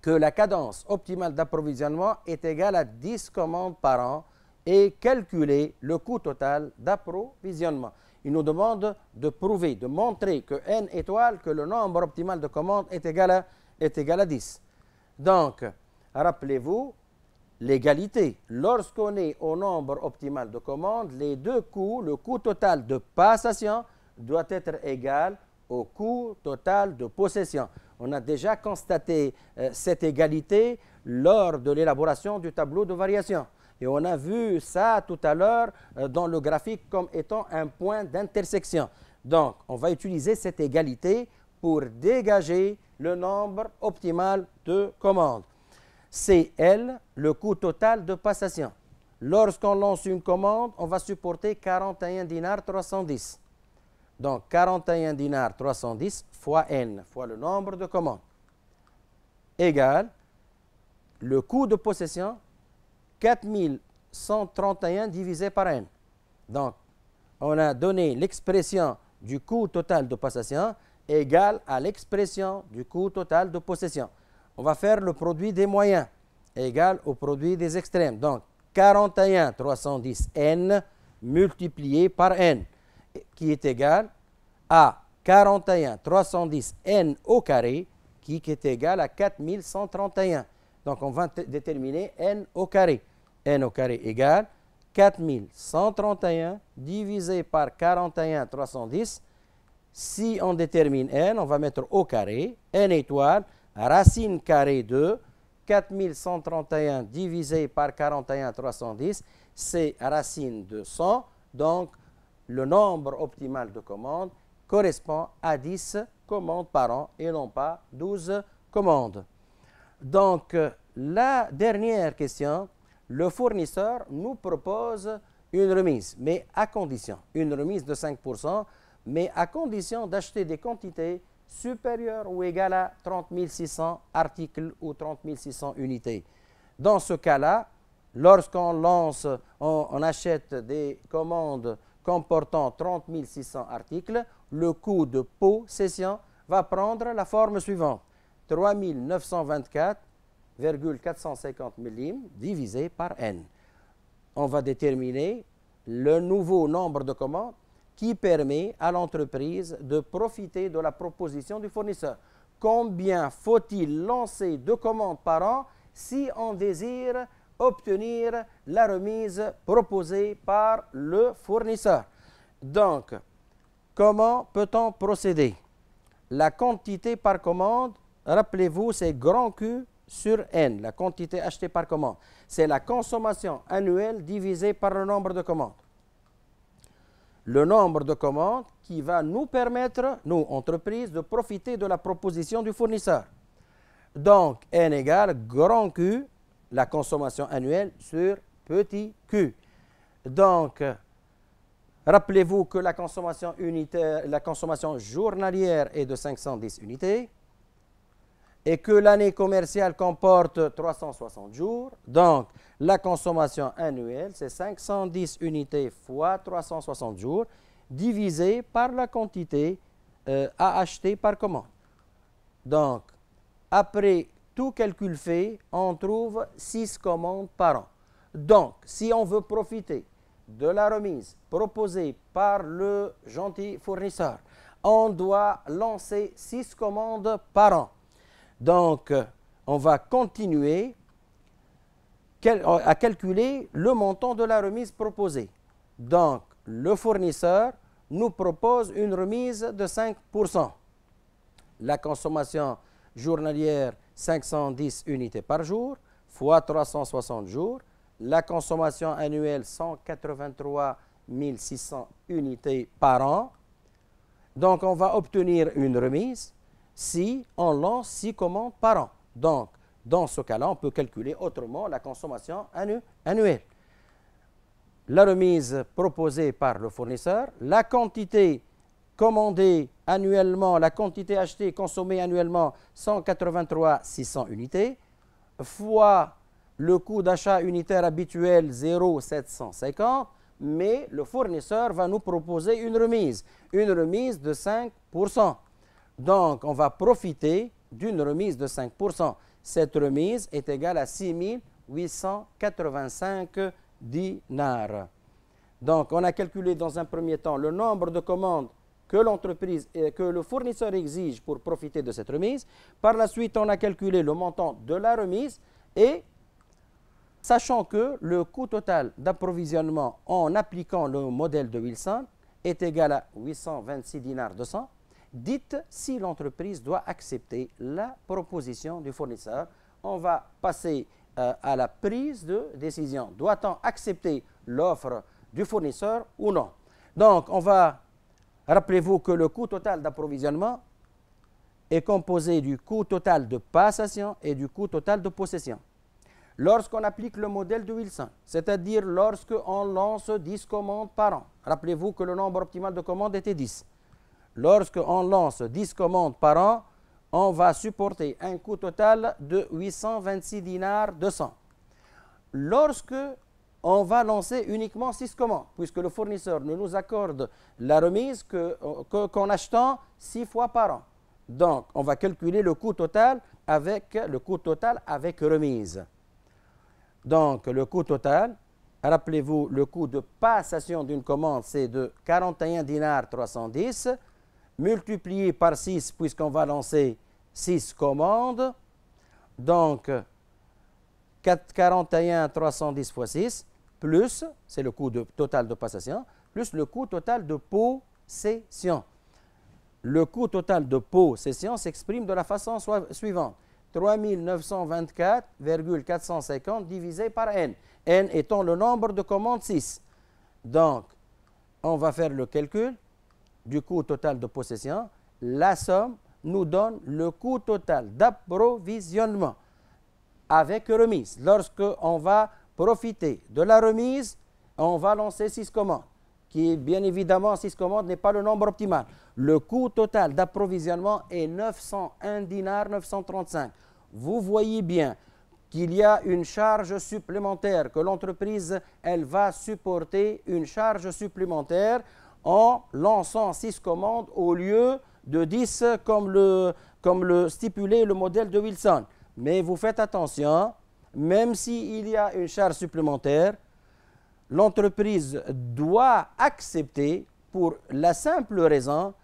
que la cadence optimale d'approvisionnement est égale à 10 commandes par an et calculer le coût total d'approvisionnement. Il nous demande de prouver, de montrer que n étoile, que le nombre optimal de commandes est égal à, est égal à 10. Donc, rappelez-vous l'égalité. Lorsqu'on est au nombre optimal de commandes, les deux coûts, le coût total de passation doit être égal au coût total de possession on a déjà constaté euh, cette égalité lors de l'élaboration du tableau de variation. Et on a vu ça tout à l'heure euh, dans le graphique comme étant un point d'intersection. Donc, on va utiliser cette égalité pour dégager le nombre optimal de commandes. C'est L, le coût total de passation. Lorsqu'on lance une commande, on va supporter 41 dinars 310. Donc 41 dinars 310 fois n, fois le nombre de commandes, égale le coût de possession 4131 divisé par n. Donc on a donné l'expression du coût total de possession égale à l'expression du coût total de possession. On va faire le produit des moyens égal au produit des extrêmes. Donc 41 310 n multiplié par n qui est égal à 41 310 n au carré qui est égal à 4131. Donc on va déterminer n au carré. n au carré égale 4131 divisé par 41 310. Si on détermine n, on va mettre au carré, n étoile, racine carrée de 4131 divisé par 41 310, c'est racine de 100, donc le nombre optimal de commandes correspond à 10 commandes par an et non pas 12 commandes. Donc, euh, la dernière question, le fournisseur nous propose une remise, mais à condition, une remise de 5%, mais à condition d'acheter des quantités supérieures ou égales à 30 600 articles ou 30 600 unités. Dans ce cas-là, lorsqu'on lance, on, on achète des commandes comportant 30 600 articles, le coût de possession va prendre la forme suivante 3924,450 924,450 millimes divisé par n. On va déterminer le nouveau nombre de commandes qui permet à l'entreprise de profiter de la proposition du fournisseur. Combien faut-il lancer de commandes par an si on désire obtenir la remise proposée par le fournisseur. Donc, comment peut-on procéder La quantité par commande, rappelez-vous, c'est grand Q sur N, la quantité achetée par commande. C'est la consommation annuelle divisée par le nombre de commandes. Le nombre de commandes qui va nous permettre, nous, entreprises, de profiter de la proposition du fournisseur. Donc, N égale grand Q la consommation annuelle sur petit Q. Donc, rappelez-vous que la consommation, unitaire, la consommation journalière est de 510 unités et que l'année commerciale comporte 360 jours. Donc, la consommation annuelle, c'est 510 unités fois 360 jours divisé par la quantité euh, à acheter par commande. Donc, après tout calcul fait, on trouve 6 commandes par an. Donc, si on veut profiter de la remise proposée par le gentil fournisseur, on doit lancer 6 commandes par an. Donc, euh, on va continuer euh, à calculer le montant de la remise proposée. Donc, le fournisseur nous propose une remise de 5%. La consommation journalière 510 unités par jour, x 360 jours, la consommation annuelle 183 600 unités par an. Donc, on va obtenir une remise si on lance 6 commandes par an. Donc, dans ce cas-là, on peut calculer autrement la consommation annuelle. La remise proposée par le fournisseur, la quantité commander annuellement la quantité achetée et consommée annuellement 183 600 unités fois le coût d'achat unitaire habituel 0,750, mais le fournisseur va nous proposer une remise, une remise de 5%. Donc, on va profiter d'une remise de 5%. Cette remise est égale à 6 885 dinars. Donc, on a calculé dans un premier temps le nombre de commandes que l'entreprise que le fournisseur exige pour profiter de cette remise. Par la suite, on a calculé le montant de la remise et sachant que le coût total d'approvisionnement en appliquant le modèle de Wilson est égal à 826 dinars 200, dites si l'entreprise doit accepter la proposition du fournisseur. On va passer euh, à la prise de décision. Doit-on accepter l'offre du fournisseur ou non Donc, on va Rappelez-vous que le coût total d'approvisionnement est composé du coût total de passation et du coût total de possession. Lorsqu'on applique le modèle de Wilson, c'est-à-dire lorsqu'on lance 10 commandes par an, rappelez-vous que le nombre optimal de commandes était 10. Lorsqu'on lance 10 commandes par an, on va supporter un coût total de 826 dinars 200. Lorsque on va lancer uniquement 6 commandes, puisque le fournisseur ne nous accorde la remise qu'en achetant 6 fois par an. Donc, on va calculer le coût total avec le coût total avec remise. Donc, le coût total, rappelez-vous, le coût de passation d'une commande, c'est de 41 dinars 310, multiplié par 6, puisqu'on va lancer 6 commandes. Donc, 441 310 fois 6, plus, c'est le coût total de possession, plus le coût total de possession. Le coût total de possession s'exprime de la façon suivante. 3924,450 divisé par n. n étant le nombre de commandes 6. Donc, on va faire le calcul du coût total de possession. La somme nous donne le coût total d'approvisionnement avec remise. Lorsqu'on va profiter de la remise, on va lancer 6 commandes, qui bien évidemment, 6 commandes n'est pas le nombre optimal. Le coût total d'approvisionnement est 901 dinars 935. Vous voyez bien qu'il y a une charge supplémentaire, que l'entreprise, elle va supporter une charge supplémentaire en lançant 6 commandes au lieu de 10 comme le, comme le stipulait le modèle de Wilson. Mais vous faites attention, même s'il y a une charge supplémentaire, l'entreprise doit accepter pour la simple raison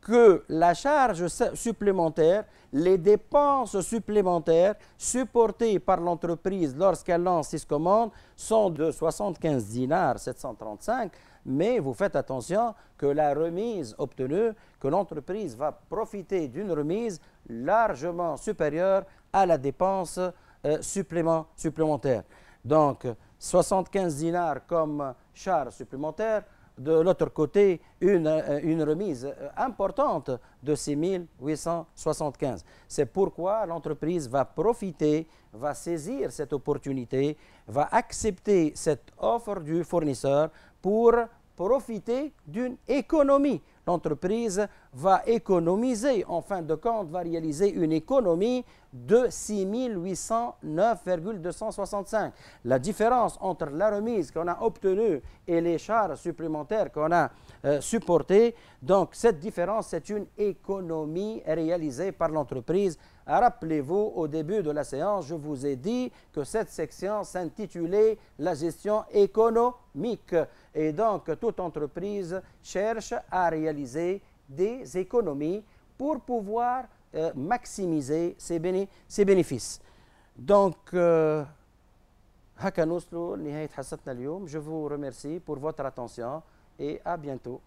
que la charge supplémentaire, les dépenses supplémentaires supportées par l'entreprise lorsqu'elle lance ses commandes sont de 75 dinars 735, mais vous faites attention que la remise obtenue, que l'entreprise va profiter d'une remise largement supérieure à la dépense euh, supplémentaire. Donc, 75 dinars comme char supplémentaire. De l'autre côté, une, euh, une, remise euh, importante de 6 875. C'est pourquoi l'entreprise va profiter, va saisir cette opportunité, va accepter cette offre du fournisseur pour profiter d'une économie l'entreprise va économiser, en fin de compte, va réaliser une économie de 6809,265. La différence entre la remise qu'on a obtenue et les charges supplémentaires qu'on a euh, supportées, donc cette différence, c'est une économie réalisée par l'entreprise Rappelez-vous, au début de la séance, je vous ai dit que cette section s'intitulait la gestion économique. Et donc, toute entreprise cherche à réaliser des économies pour pouvoir euh, maximiser ses, bénéfices. Donc, euh, je vous remercie pour votre attention et à bientôt.